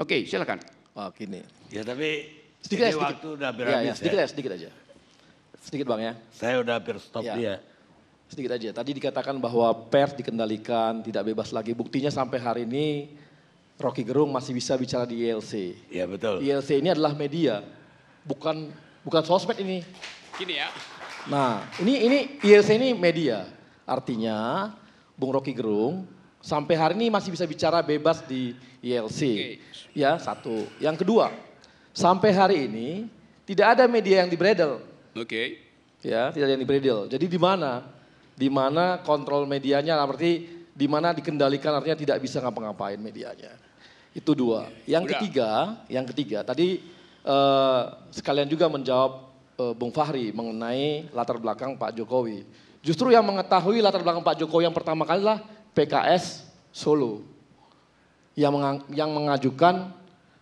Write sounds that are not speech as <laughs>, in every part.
Oke, okay, silakan. Oh, gini. Ya tapi sedikit, ini sedikit. waktu udah hampir ya, ya habis ya. Sedikit ya. sedikit aja. Sedikit Bang ya. Saya udah hampir stop ya. dia. Sedikit aja. Tadi dikatakan bahwa pers dikendalikan, tidak bebas lagi. Buktinya sampai hari ini Rocky Gerung masih bisa bicara di ILC. Iya betul. ILC ini adalah media, bukan bukan sosmed ini. Gini ya. Nah, ini ini ILC ini media. Artinya Bung Rocky Gerung sampai hari ini masih bisa bicara bebas di ILC. Okay. Ya, satu. Yang kedua, sampai hari ini tidak ada media yang dibredel. Oke. Okay. Ya, tidak ada yang dibredel. Jadi di mana? Di mana kontrol medianya nah, berarti di mana dikendalikan artinya tidak bisa ngapa-ngapain medianya. Itu dua. Yang Udah. ketiga, yang ketiga tadi uh, sekalian juga menjawab uh, Bung Fahri mengenai latar belakang Pak Jokowi. Justru yang mengetahui latar belakang Pak Jokowi yang pertama kali lah PKS Solo yang, mengang, yang mengajukan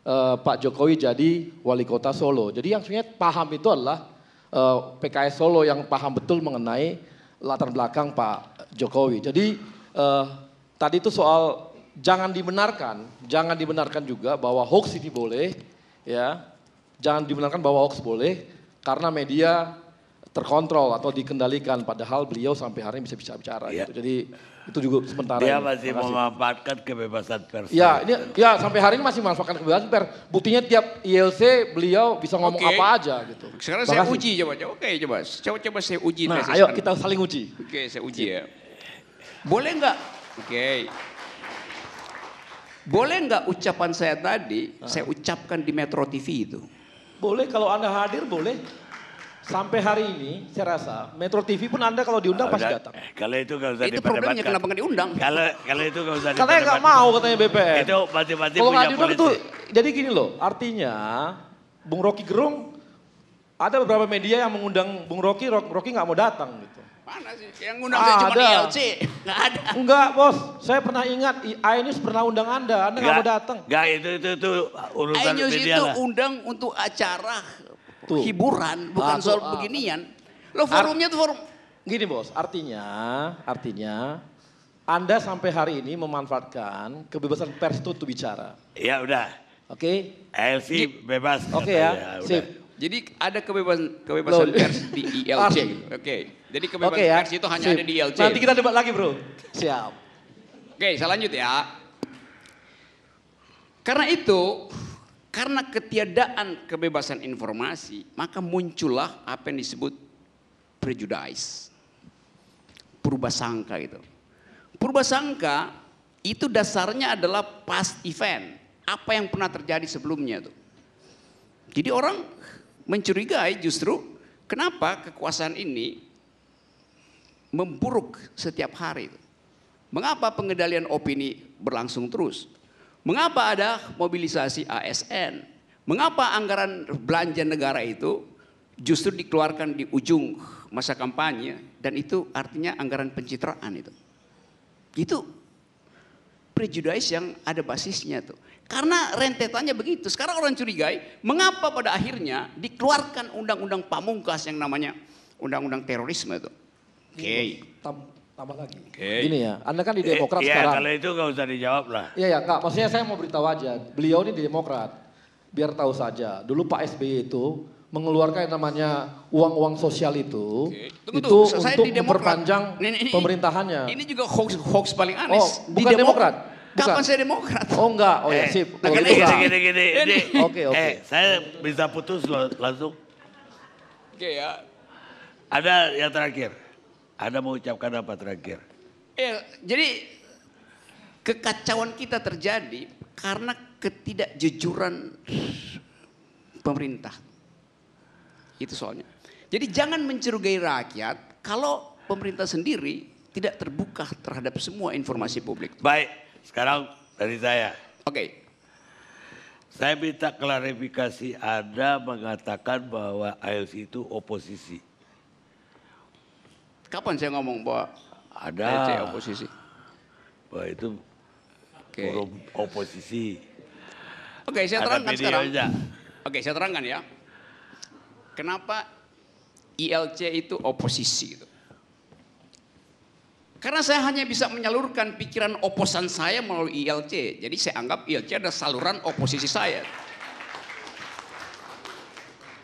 uh, Pak Jokowi jadi wali kota Solo. Jadi yang sebenarnya paham itu adalah uh, eh, PKS Solo yang paham betul mengenai latar belakang Pak Jokowi. Jadi uh, tadi itu soal jangan dibenarkan, jangan dibenarkan juga bahwa hoax ini boleh, ya, jangan dibenarkan bahwa hoax boleh karena media terkontrol atau dikendalikan padahal beliau sampai hari ini bisa bisa bicara ya. gitu. Jadi itu juga sementara. Dia masih memanfaatkan kebebasan pers. Ya, ini ya sampai hari ini masih memanfaatkan kebebasan pers. Buktinya tiap ILC beliau bisa ngomong okay. apa aja gitu. Sekarang Makasih. saya uji coba. coba Oke, coba. Coba coba saya uji Nah, saya ayo sekarang. kita saling uji. Oke, saya uji iya. ya. Boleh nggak? Oke. Okay. Boleh nggak ucapan saya tadi nah. saya ucapkan di Metro TV itu? Boleh kalau Anda hadir boleh. Sampai hari ini saya rasa Metro TV pun Anda kalau diundang pasti datang. Eh, Kalau itu enggak usah Itu problemnya kenapa enggak diundang? Kalau kalau itu enggak usah Katanya enggak mau katanya BPN. Itu mati-mati punya gak diundang itu jadi gini loh, artinya Bung Rocky Gerung ada beberapa media yang mengundang Bung Rocky, Rocky nggak mau datang gitu. Mana sih? Yang ngundang saya cuma ada. ILC. Enggak ada. Enggak, Bos. Saya pernah ingat I pernah undang Anda, Anda enggak mau datang. Enggak, itu itu itu urusan I News itu undang untuk acara itu. hiburan, bukan soal eh, beginian. Lo forumnya tuh forum Gini bos, artinya, artinya Anda sampai hari ini memanfaatkan kebebasan pers itu untuk bicara. Iya udah. Oke. Okay? bebas. Oke okay, ya, ya sip. Jadi ada kebebasan kebebasan Loh. pers di <laughs> ILC. Gitu. Oke. Okay. Jadi kebebasan okay, ya. pers itu hanya Sip. ada di ILC. Nanti kita debat lagi, Bro. Siap. Oke, okay, saya lanjut ya. Karena itu karena ketiadaan kebebasan informasi, maka muncullah apa yang disebut prejudice. Purba sangka itu. Purba sangka itu dasarnya adalah past event. Apa yang pernah terjadi sebelumnya itu. Jadi orang mencurigai justru kenapa kekuasaan ini memburuk setiap hari. Mengapa pengendalian opini berlangsung terus? Mengapa ada mobilisasi ASN? Mengapa anggaran belanja negara itu justru dikeluarkan di ujung masa kampanye dan itu artinya anggaran pencitraan itu. Itu prejudis yang ada basisnya tuh. Karena rentetannya begitu. Sekarang orang curigai, mengapa pada akhirnya dikeluarkan undang-undang pamungkas yang namanya undang-undang terorisme itu. Oke. Okay tambah lagi. Okay. Gini ya, Anda kan di eh, Demokrat eh, sekarang. Iya, kalau itu gak usah dijawab lah. Iya, ya, Kak. Maksudnya saya mau beritahu aja, beliau ini di Demokrat. Biar tahu saja, dulu Pak SBY itu mengeluarkan yang namanya uang-uang sosial itu Tunggu, itu saya untuk memperpanjang ini, ini, pemerintahannya. Ini juga hoax hoax paling aneh. Oh, bukan di Demokrat. Bukan. Kapan saya demokrat? Oh enggak, oh ya eh, sip. Nah, oh, kan gitu, gini, gini, gini, gini, Oke, oke. Eh, saya bisa putus loh, langsung. Oke ya. okay, ya. Ada yang terakhir. Anda mengucapkan apa terakhir? Eh, jadi kekacauan kita terjadi karena ketidakjujuran pemerintah. Itu soalnya. Jadi jangan mencurigai rakyat kalau pemerintah sendiri tidak terbuka terhadap semua informasi publik. Baik, sekarang dari saya. Oke. Okay. Saya minta klarifikasi Anda mengatakan bahwa ALC itu oposisi. Kapan saya ngomong bahwa ada DC oposisi? Wah itu okay. forum oposisi. Oke, okay, saya terangkan sekarang. Oke, okay, saya terangkan ya. Kenapa ILC itu oposisi itu? Karena saya hanya bisa menyalurkan pikiran oposan saya melalui ILC. Jadi saya anggap ILC adalah saluran oposisi saya.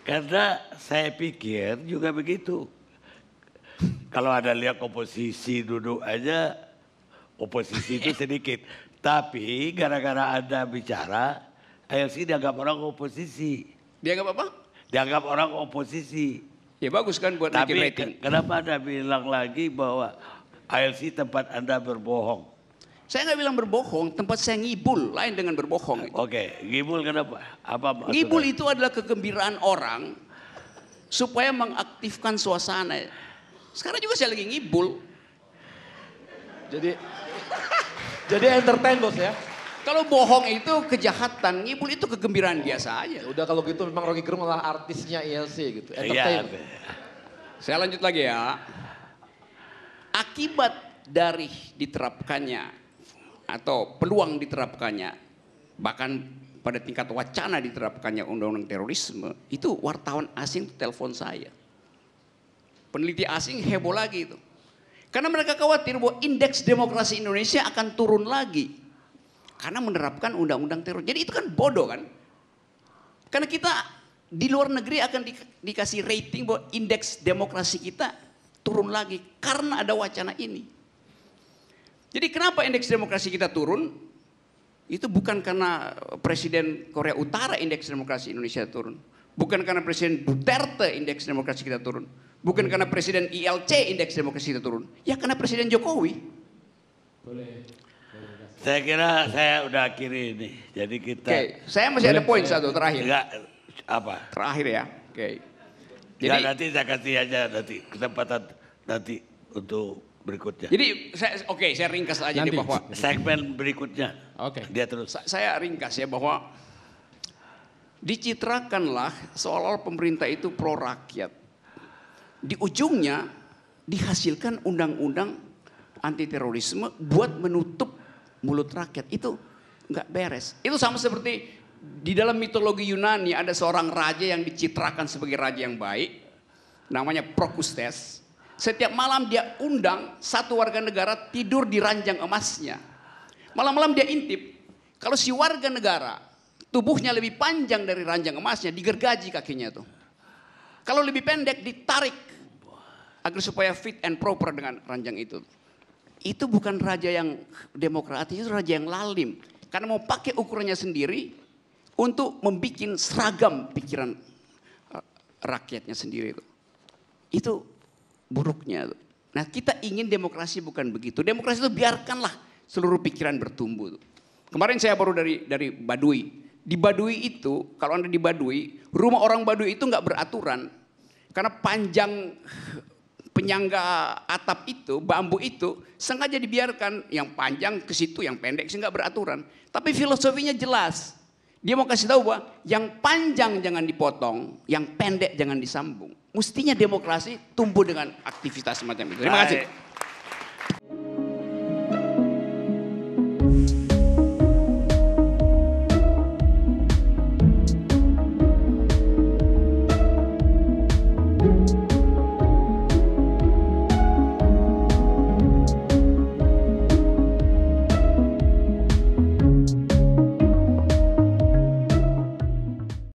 Karena saya pikir juga begitu. Kalau ada lihat komposisi duduk aja, oposisi itu iya. sedikit. Tapi gara-gara ada bicara, ALC dianggap orang oposisi. Dianggap apa? Dianggap orang oposisi. Ya bagus kan buat Tapi, kenapa Anda bilang lagi bahwa ALC tempat Anda berbohong? Saya nggak bilang berbohong, tempat saya ngibul lain dengan berbohong. Gitu. Oke, okay. ngibul kenapa? Apa maksudnya? Ngibul itu adalah kegembiraan orang supaya mengaktifkan suasana. Sekarang juga saya lagi ngibul. Jadi <laughs> jadi entertain bos ya. Kalau bohong itu kejahatan, ngibul itu kegembiraan biasa aja. Udah kalau gitu memang Rocky Gerung adalah artisnya ILC gitu. Iya, entertain. Saya lanjut lagi ya. Akibat dari diterapkannya atau peluang diterapkannya bahkan pada tingkat wacana diterapkannya undang-undang terorisme itu wartawan asing telepon saya. Peneliti asing heboh lagi itu. Karena mereka khawatir bahwa indeks demokrasi Indonesia akan turun lagi. Karena menerapkan undang-undang teror. Jadi itu kan bodoh kan. Karena kita di luar negeri akan di, dikasih rating bahwa indeks demokrasi kita turun lagi. Karena ada wacana ini. Jadi kenapa indeks demokrasi kita turun? Itu bukan karena Presiden Korea Utara indeks demokrasi Indonesia turun. Bukan karena Presiden Duterte indeks demokrasi kita turun Bukan karena presiden ILC indeks demokrasi itu turun, ya karena presiden Jokowi. Boleh. Saya kira saya udah akhiri ini. Jadi kita okay. Saya masih ada poin satu terakhir. Enggak apa? Terakhir ya. Oke. Okay. Ya, Jadi ya, nanti saya kasih aja nanti kesempatan nanti untuk berikutnya. Jadi saya oke, okay, saya ringkas aja nanti. nih bahwa segmen berikutnya. Oke. Okay. Dia terus. Sa saya ringkas ya bahwa dicitrakanlah seolah-olah pemerintah itu pro rakyat di ujungnya dihasilkan undang-undang anti terorisme buat menutup mulut rakyat itu nggak beres. Itu sama seperti di dalam mitologi Yunani ada seorang raja yang dicitrakan sebagai raja yang baik, namanya Prokustes. Setiap malam dia undang satu warga negara tidur di ranjang emasnya. Malam-malam dia intip, kalau si warga negara tubuhnya lebih panjang dari ranjang emasnya, digergaji kakinya tuh. Kalau lebih pendek ditarik agar supaya fit and proper dengan ranjang itu. Itu bukan raja yang demokratis, itu raja yang lalim. Karena mau pakai ukurannya sendiri untuk membuat seragam pikiran eh, rakyatnya sendiri itu. Itu buruknya. Nah kita ingin demokrasi bukan begitu. Demokrasi itu biarkanlah seluruh pikiran bertumbuh. Kemarin saya baru dari dari Badui di Badui itu, kalau Anda di Badui, rumah orang Badui itu nggak beraturan. Karena panjang penyangga atap itu, bambu itu, sengaja dibiarkan yang panjang ke situ, yang pendek, sih nggak beraturan. Tapi filosofinya jelas. Dia mau kasih tahu bahwa yang panjang jangan dipotong, yang pendek jangan disambung. Mestinya demokrasi tumbuh dengan aktivitas semacam itu. Terima kasih.